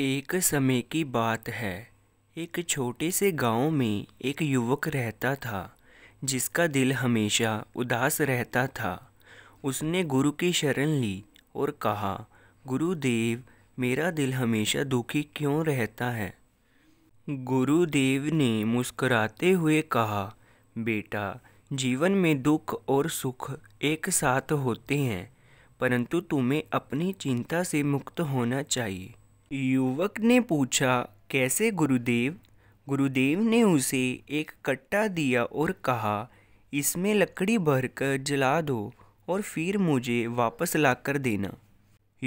एक समय की बात है एक छोटे से गांव में एक युवक रहता था जिसका दिल हमेशा उदास रहता था उसने गुरु की शरण ली और कहा गुरुदेव मेरा दिल हमेशा दुखी क्यों रहता है गुरुदेव ने मुस्कुराते हुए कहा बेटा जीवन में दुख और सुख एक साथ होते हैं परंतु तुम्हें अपनी चिंता से मुक्त होना चाहिए युवक ने पूछा कैसे गुरुदेव गुरुदेव ने उसे एक कट्टा दिया और कहा इसमें लकड़ी भरकर जला दो और फिर मुझे वापस लाकर देना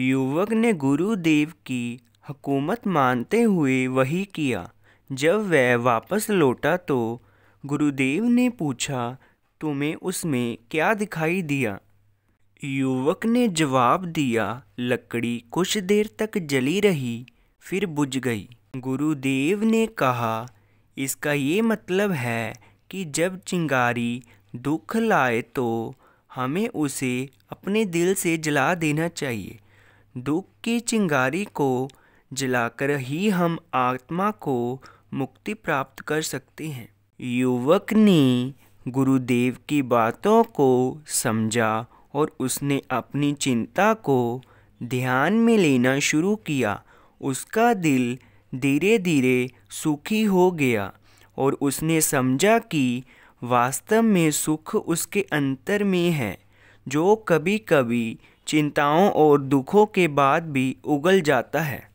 युवक ने गुरुदेव की हकूमत मानते हुए वही किया जब वह वापस लौटा तो गुरुदेव ने पूछा तुम्हें उसमें क्या दिखाई दिया युवक ने जवाब दिया लकड़ी कुछ देर तक जली रही फिर बुझ गई गुरुदेव ने कहा इसका ये मतलब है कि जब चिंगारी दुख लाए तो हमें उसे अपने दिल से जला देना चाहिए दुख की चिंगारी को जलाकर ही हम आत्मा को मुक्ति प्राप्त कर सकते हैं युवक ने गुरुदेव की बातों को समझा और उसने अपनी चिंता को ध्यान में लेना शुरू किया उसका दिल धीरे धीरे सुखी हो गया और उसने समझा कि वास्तव में सुख उसके अंतर में है जो कभी कभी चिंताओं और दुखों के बाद भी उगल जाता है